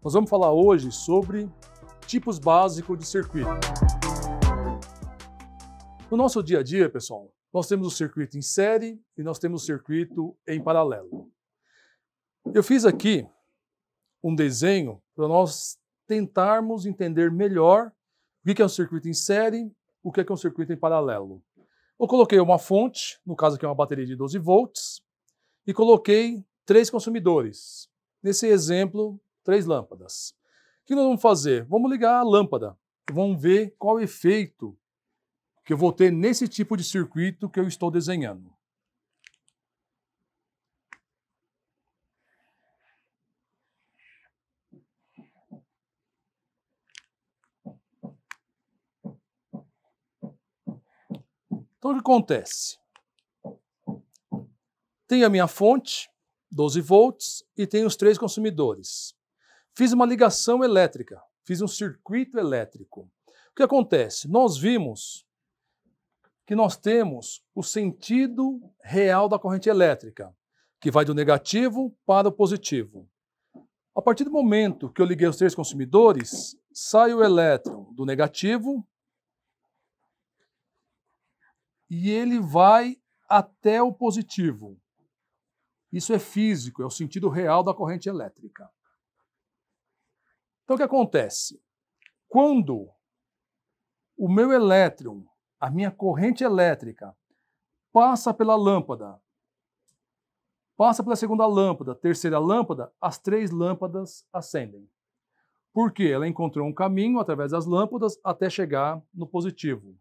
Nós vamos falar hoje sobre tipos básicos de circuito. No nosso dia a dia, pessoal, nós temos o circuito em série e nós temos o circuito em paralelo. Eu fiz aqui um desenho para nós tentarmos entender melhor o que é um circuito em série, o é que é um circuito em paralelo. Eu coloquei uma fonte, no caso aqui é uma bateria de 12 volts, e coloquei três consumidores. Nesse exemplo, três lâmpadas. O que nós vamos fazer? Vamos ligar a lâmpada. Vamos ver qual efeito que eu vou ter nesse tipo de circuito que eu estou desenhando. Então, o que acontece? Tem a minha fonte, 12 volts, e tem os três consumidores. Fiz uma ligação elétrica, fiz um circuito elétrico. O que acontece? Nós vimos que nós temos o sentido real da corrente elétrica, que vai do negativo para o positivo. A partir do momento que eu liguei os três consumidores, sai o elétron do negativo e ele vai até o positivo. Isso é físico, é o sentido real da corrente elétrica. Então, o que acontece? Quando o meu elétron, a minha corrente elétrica, passa pela lâmpada, passa pela segunda lâmpada, terceira lâmpada, as três lâmpadas acendem. Porque ela encontrou um caminho através das lâmpadas até chegar no positivo.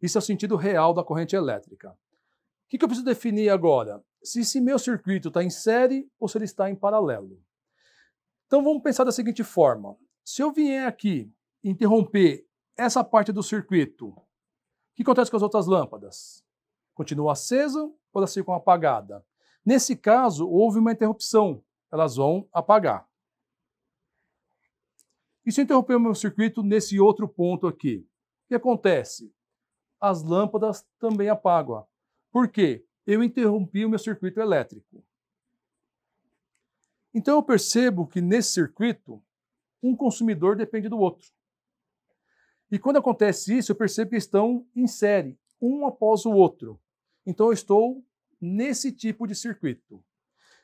Isso é o sentido real da corrente elétrica. O que, que eu preciso definir agora? Se esse meu circuito está em série ou se ele está em paralelo. Então vamos pensar da seguinte forma: se eu vier aqui interromper essa parte do circuito, o que acontece com as outras lâmpadas? Continua acesa ou elas ficam apagadas? Nesse caso, houve uma interrupção, elas vão apagar. E se eu interromper o meu circuito nesse outro ponto aqui? O que acontece? As lâmpadas também apagam. Por quê? Eu interrompi o meu circuito elétrico. Então eu percebo que nesse circuito um consumidor depende do outro. E quando acontece isso, eu percebo que estão em série, um após o outro. Então eu estou nesse tipo de circuito.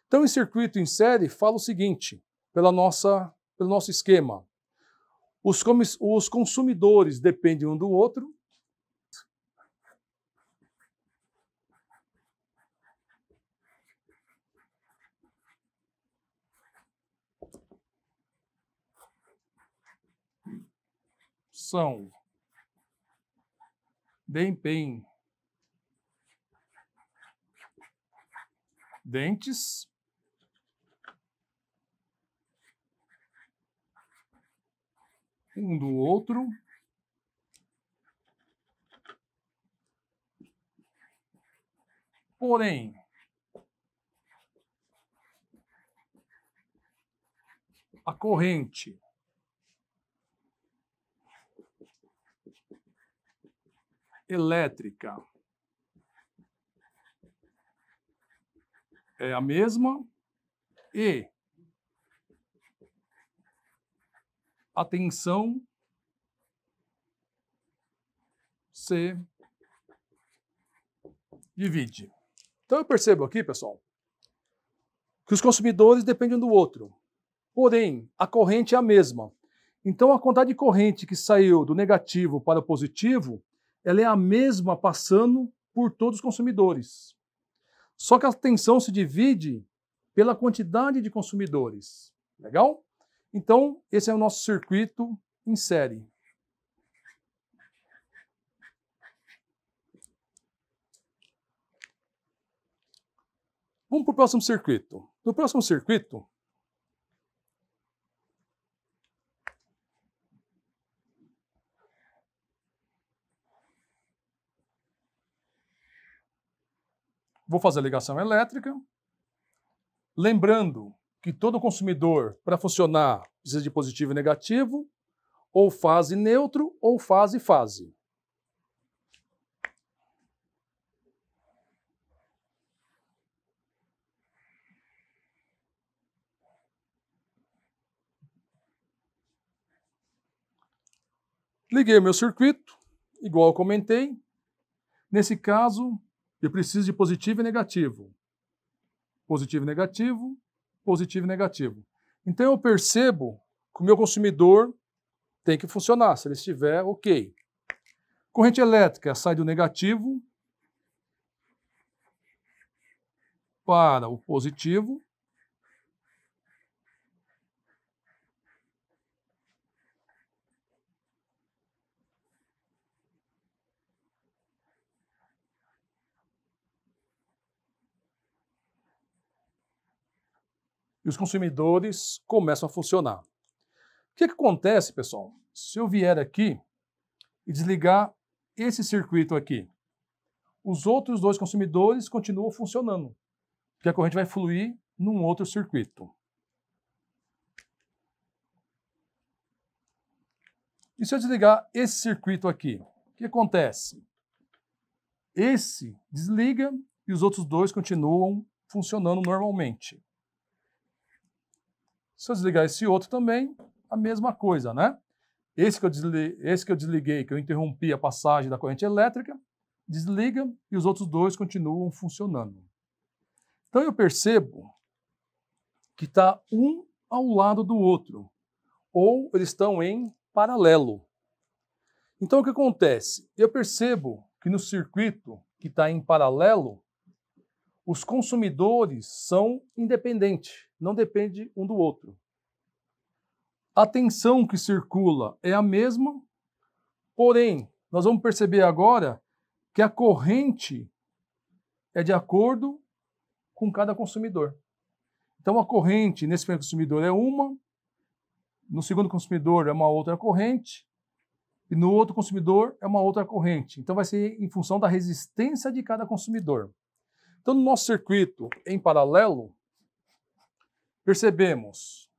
Então, em circuito em série, fala o seguinte, pela nossa, pelo nosso esquema. Os, os consumidores dependem um do outro são de empenho. Dentes. Um do outro. Porém, a corrente elétrica. É a mesma e a tensão se divide. Então eu percebo aqui, pessoal, que os consumidores dependem um do outro. Porém, a corrente é a mesma. Então a quantidade de corrente que saiu do negativo para o positivo ela é a mesma passando por todos os consumidores. Só que a tensão se divide pela quantidade de consumidores. Legal? Então, esse é o nosso circuito em série. Vamos para o próximo circuito. No próximo circuito, Vou fazer a ligação elétrica. Lembrando que todo consumidor, para funcionar, precisa de positivo e negativo, ou fase neutro, ou fase fase. Liguei o meu circuito, igual comentei. Nesse caso, eu preciso de positivo e negativo. Positivo e negativo, positivo e negativo. Então eu percebo que o meu consumidor tem que funcionar. Se ele estiver, ok. Corrente elétrica sai do negativo para o positivo e os consumidores começam a funcionar. O que, é que acontece, pessoal? Se eu vier aqui e desligar esse circuito aqui, os outros dois consumidores continuam funcionando, porque a corrente vai fluir num outro circuito. E se eu desligar esse circuito aqui, o que acontece? Esse desliga e os outros dois continuam funcionando normalmente. Se eu desligar esse outro também, a mesma coisa, né? Esse que, eu desli... esse que eu desliguei, que eu interrompi a passagem da corrente elétrica, desliga e os outros dois continuam funcionando. Então eu percebo que está um ao lado do outro, ou eles estão em paralelo. Então o que acontece? Eu percebo que no circuito que está em paralelo, os consumidores são independentes não depende um do outro. A tensão que circula é a mesma, porém, nós vamos perceber agora que a corrente é de acordo com cada consumidor. Então, a corrente nesse primeiro consumidor é uma, no segundo consumidor é uma outra corrente, e no outro consumidor é uma outra corrente. Então, vai ser em função da resistência de cada consumidor. Então, no nosso circuito em paralelo, percebemos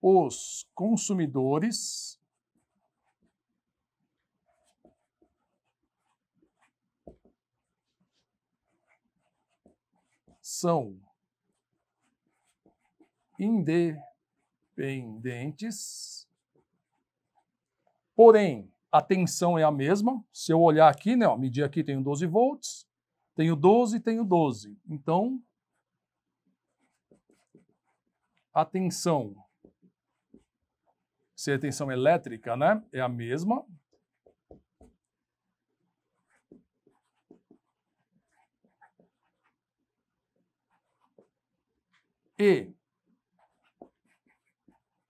os consumidores são independentes, porém a tensão é a mesma. Se eu olhar aqui, né, ó, medir aqui, tenho 12 volts, tenho 12, tenho 12. Então, a tensão, se é tensão elétrica, né, é a mesma. E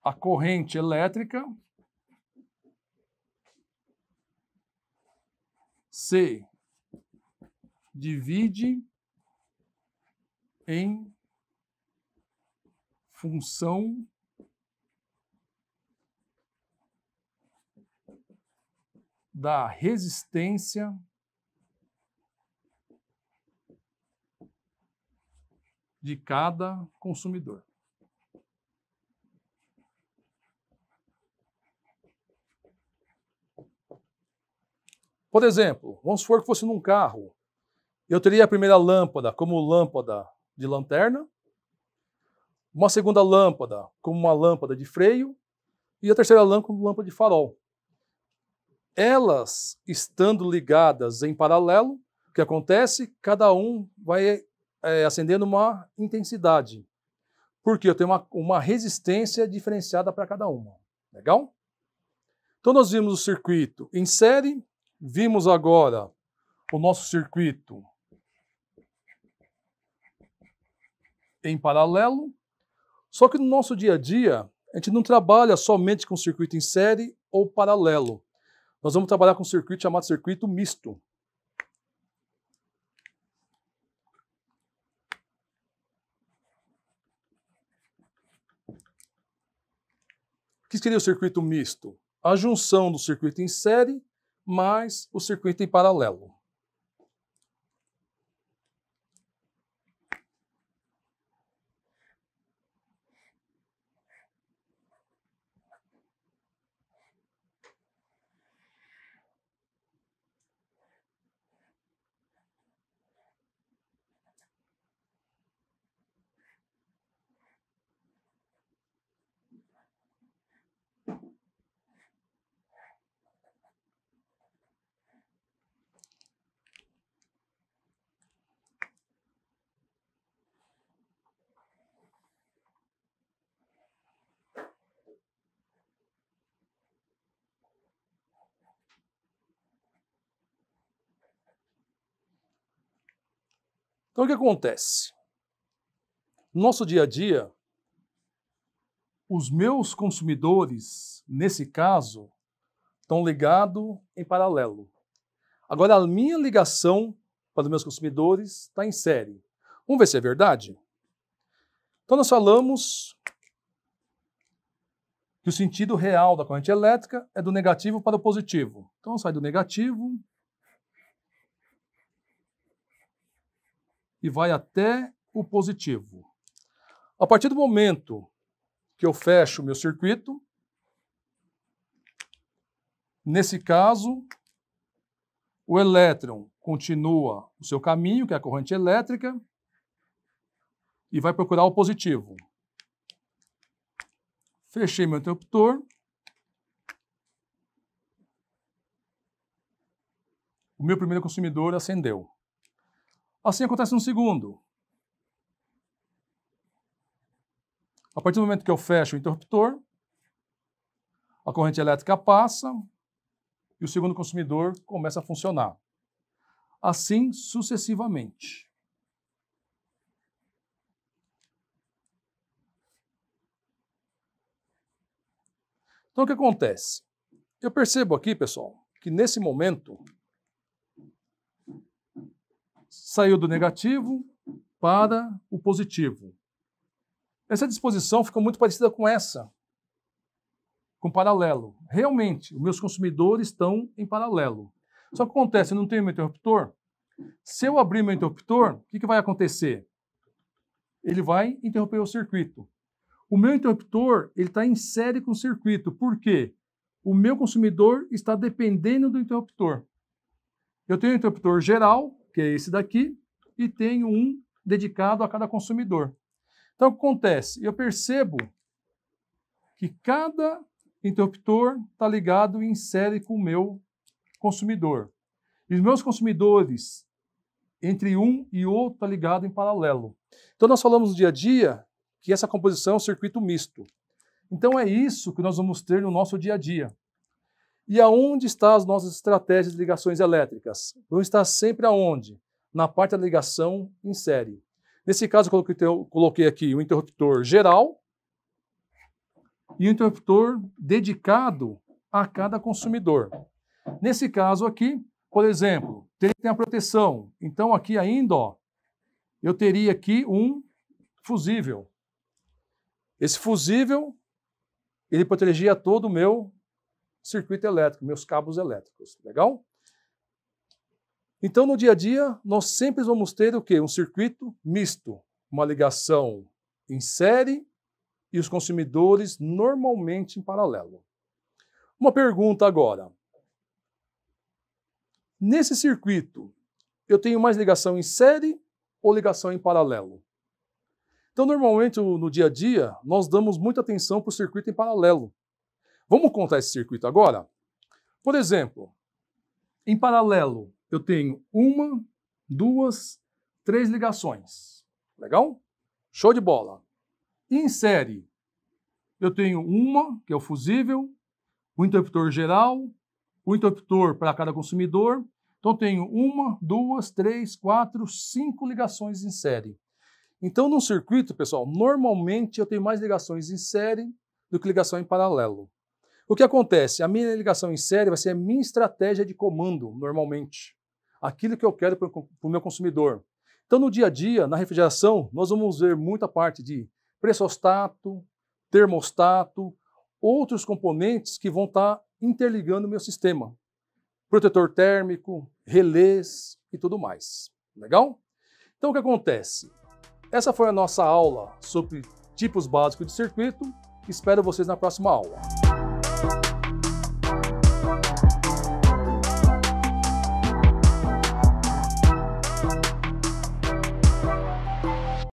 a corrente elétrica, se divide em função da resistência de cada consumidor. Por exemplo, vamos supor que fosse num carro. Eu teria a primeira lâmpada como lâmpada de lanterna, uma segunda lâmpada, como uma lâmpada de freio, e a terceira lâmpada como lâmpada de farol. Elas estando ligadas em paralelo, o que acontece? Cada um vai é, acendendo uma intensidade. Porque eu tenho uma, uma resistência diferenciada para cada uma. Legal? Então, nós vimos o circuito em série, vimos agora o nosso circuito em paralelo só que no nosso dia a dia, a gente não trabalha somente com circuito em série ou paralelo. Nós vamos trabalhar com um circuito chamado circuito misto. O que seria o circuito misto? A junção do circuito em série mais o circuito em paralelo. Então o que acontece? No nosso dia a dia, os meus consumidores, nesse caso, estão ligados em paralelo. Agora, a minha ligação para os meus consumidores está em série. Vamos ver se é verdade? Então, nós falamos que o sentido real da corrente elétrica é do negativo para o positivo. Então, sai do negativo e vai até o positivo. A partir do momento que eu fecho o meu circuito, nesse caso, o elétron continua o seu caminho, que é a corrente elétrica, e vai procurar o positivo. Fechei meu interruptor. O meu primeiro consumidor acendeu. Assim acontece no segundo. A partir do momento que eu fecho o interruptor, a corrente elétrica passa e o segundo consumidor começa a funcionar. Assim sucessivamente. Então, o que acontece? Eu percebo aqui, pessoal, que nesse momento saiu do negativo para o positivo. Essa disposição ficou muito parecida com essa, com paralelo. Realmente, os meus consumidores estão em paralelo. Só que acontece, eu não tenho meu interruptor. Se eu abrir meu interruptor, o que, que vai acontecer? Ele vai interromper o circuito. O meu interruptor ele está em série com o circuito. Por quê? O meu consumidor está dependendo do interruptor. Eu tenho um interruptor geral que é esse daqui, e tenho um dedicado a cada consumidor. Então, o que acontece? Eu percebo que cada interruptor está ligado em série com o meu consumidor. E os meus consumidores, entre um e outro, está ligado em paralelo. Então, nós falamos no dia a dia que essa composição é um circuito misto. Então, é isso que nós vamos ter no nosso dia a dia. E aonde estão as nossas estratégias de ligações elétricas? Vão estar sempre aonde? Na parte da ligação em série. Nesse caso, eu coloquei aqui o interruptor geral e o interruptor dedicado a cada consumidor. Nesse caso aqui, por exemplo, tem a proteção. Então, aqui ainda, ó, eu teria aqui um fusível. Esse fusível, ele protegia todo o meu circuito elétrico, meus cabos elétricos. Legal? Então, no dia a dia, nós sempre vamos ter o quê? Um circuito misto, uma ligação em série e os consumidores normalmente em paralelo. Uma pergunta agora. Nesse circuito, eu tenho mais ligação em série ou ligação em paralelo? Então, normalmente, no dia a dia, nós damos muita atenção para o circuito em paralelo. Vamos contar esse circuito agora? Por exemplo, em paralelo, eu tenho uma, duas, três ligações. Legal? Show de bola. em série, eu tenho uma, que é o fusível, o interruptor geral, o interruptor para cada consumidor. Então, tenho uma, duas, três, quatro, cinco ligações em série. Então, num circuito, pessoal, normalmente eu tenho mais ligações em série do que ligação em paralelo. O que acontece? A minha ligação em série vai ser a minha estratégia de comando, normalmente. Aquilo que eu quero para o meu consumidor. Então, no dia a dia, na refrigeração, nós vamos ver muita parte de pressostato, termostato, outros componentes que vão estar tá interligando o meu sistema. Protetor térmico, relés e tudo mais. Legal? Então, o que acontece? Essa foi a nossa aula sobre tipos básicos de circuito. Espero vocês na próxima aula.